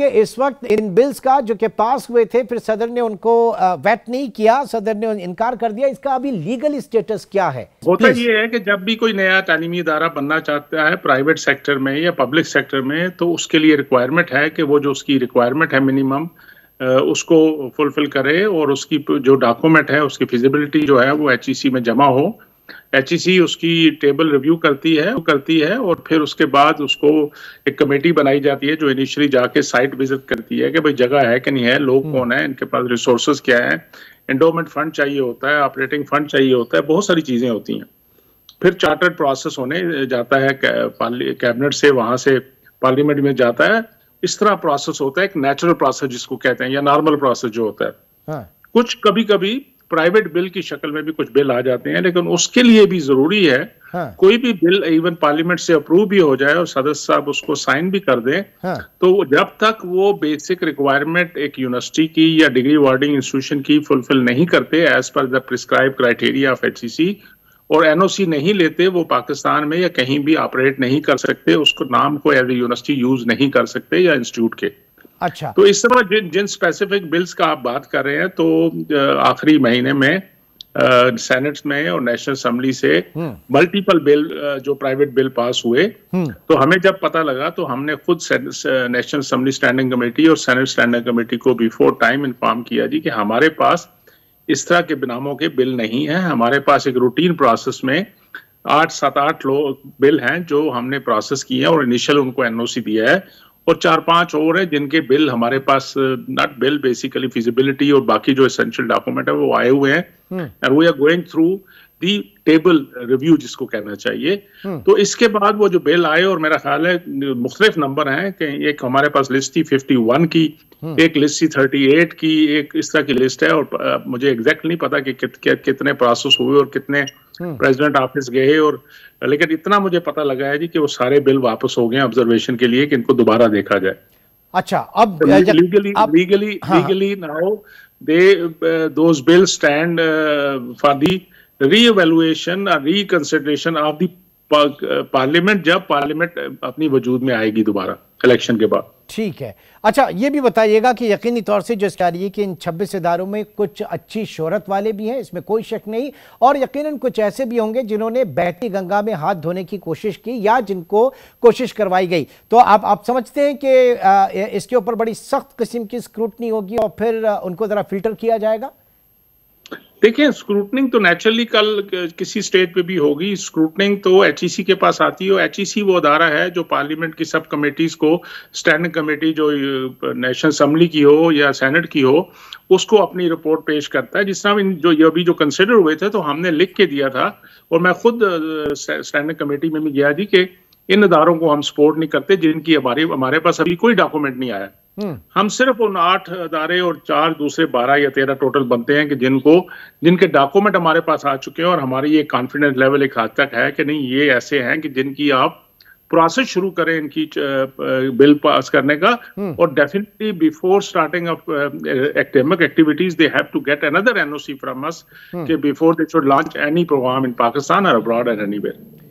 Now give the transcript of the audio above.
कि इस वक्त इन बिल्स का जो कि पास हुए थे फिर सदर ने उनको वेट नहीं किया सदर ने इनकार कर दिया इसका अभी लीगल स्टेटस क्या है होता ये है कि जब भी कोई नया तालीमी इदारा बनना चाहता है प्राइवेट सेक्टर में या पब्लिक सेक्टर में तो उसके लिए रिक्वायरमेंट है कि वो जो उसकी रिक्वायरमेंट है मिनिमम उसको फुलफिल करे और उसकी जो डॉक्यूमेंट है उसकी फिजिबिलिटी जो है वो एच e में जमा हो एच e उसकी टेबल रिव्यू करती है करती है और फिर उसके बाद उसको एक कमेटी बनाई जाती है जो इनिशियली जाके साइट विजिट करती है कि भाई जगह है कि नहीं है लोग हम्म। कौन है इनके पास रिसोर्सेज क्या है इंडोमेंट फंड चाहिए होता है ऑपरेटिंग फंड चाहिए होता है बहुत सारी चीज़ें होती हैं फिर चार्टर्ड प्रोसेस होने जाता है कैबिनेट से वहां से पार्लियामेंट में जाता है इस तरह प्रोसेस होता है एक नेचुरल प्रोसेस जिसको कहते हैं या नॉर्मल प्रोसेस जो होता है हाँ। कुछ कभी कभी प्राइवेट बिल की शक्ल में भी कुछ बिल आ जाते हैं लेकिन उसके लिए भी जरूरी है हाँ। कोई भी बिल इवन पार्लियामेंट से अप्रूव भी हो जाए और सदस्य साहब उसको साइन भी कर दें हाँ। तो जब तक वो बेसिक रिक्वायरमेंट एक यूनिवर्सिटी की या डिग्री वार्डिंग इंस्टीट्यूशन की फुलफिल नहीं करते as per the prescribe criteria of H और एनओसी नहीं लेते वो पाकिस्तान में या कहीं भी ऑपरेट नहीं कर सकते उसको नाम को एज ए यूनिवर्सिटी यूज नहीं कर सकते या इंस्टीट्यूट के अच्छा तो इस तरह जिन जिन स्पेसिफिक बिल्स का आप बात कर रहे हैं तो आखिरी महीने में सेनेट में और नेशनल असेंबली से मल्टीपल हम्म। बिल जो प्राइवेट बिल पास हुए हम्म। तो हमें जब पता लगा तो हमने खुद नेशनल असेंबली स्टैंडिंग कमेटी और सेनेट स्टैंडिंग कमेटी को बिफोर टाइम इन्फॉर्म किया जी कि हमारे पास इस तरह के बिनामों के बिल नहीं है हमारे पास एक रूटीन प्रोसेस में आठ सात आठ लोग बिल हैं जो हमने प्रोसेस किए हैं और इनिशियल उनको एनओसी दिया है और चार पांच और है जिनके बिल हमारे पास नॉट बिल बेसिकली फिजिबिलिटी और बाकी जो एसेंशियल डॉक्यूमेंट है वो आए हुए हैं and we are going through the table review जिसको कहना चाहिए हम्म। तो इसके बाद वो जो बिल आए और मेरा ख्याल है मुख्तलिफ नंबर हैं कि एक हमारे पास लिस्ट थी फिफ्टी वन की हम्म। एक लिस्ट सी थर्टी एट की एक इस तरह की लिस्ट है और मुझे एग्जैक्ट नहीं पता कि कित, कि, कितने प्रोसेस हुए और कितने प्रेसिडेंट हम्म। ऑफिस गए और लेकिन इतना मुझे पता लगा है जी कि वो सारे बिल वापस हो गए ऑब्जर्वेशन के लिए कि इनको दोबारा देखा जाए अच्छा अब legally legally legally now they those bill stand for the reevaluation reconsideration of the parliament जब पार्लियामेंट अपनी वजूद में आएगी दोबारा इलेक्शन के बाद ठीक है अच्छा ये भी बताइएगा कि यकीनी तौर से जो है कि इन छब्बीस इदारों में कुछ अच्छी शोहरत वाले भी हैं इसमें कोई शक नहीं और यकीनन कुछ ऐसे भी होंगे जिन्होंने बहती गंगा में हाथ धोने की कोशिश की या जिनको कोशिश करवाई गई तो आप आप समझते हैं कि इसके ऊपर बड़ी सख्त किस्म की स्क्रूटनी होगी और फिर उनको ज़रा फिल्टर किया जाएगा देखिए स्क्रूटनिंग तो नेचुरली कल किसी स्टेज पे भी होगी स्क्रूटनिंग तो एच e के पास आती है और एच e वो अदारा है जो पार्लियामेंट की सब कमेटीज को स्टैंडिंग कमेटी जो नेशनल असम्बली की हो या सेनेट की हो उसको अपनी रिपोर्ट पेश करता है जिस तरह जो ये अभी जो कंसिडर हुए थे तो हमने लिख के दिया था और मैं खुद स्टैंडिंग कमेटी में भी गया थी कि इन अदारों को हम सपोर्ट नहीं करते जिनकी हमारे हमारे पास अभी कोई डॉक्यूमेंट नहीं आया हम सिर्फ उन आठ अदारे और चार दूसरे बारह या तेरह टोटल बनते हैं कि जिनको जिनके डॉक्यूमेंट हमारे पास आ चुके हैं और हमारी ये कॉन्फिडेंस लेवल एक हद तक है कि नहीं ये ऐसे हैं कि जिनकी आप प्रोसेस शुरू करें इनकी बिल पास करने का हम्म। और definitely before starting of academic activities they have to get another NOC from us के before they should launch any programme in Pakistan और अब्रॉड एंड एनीवेयर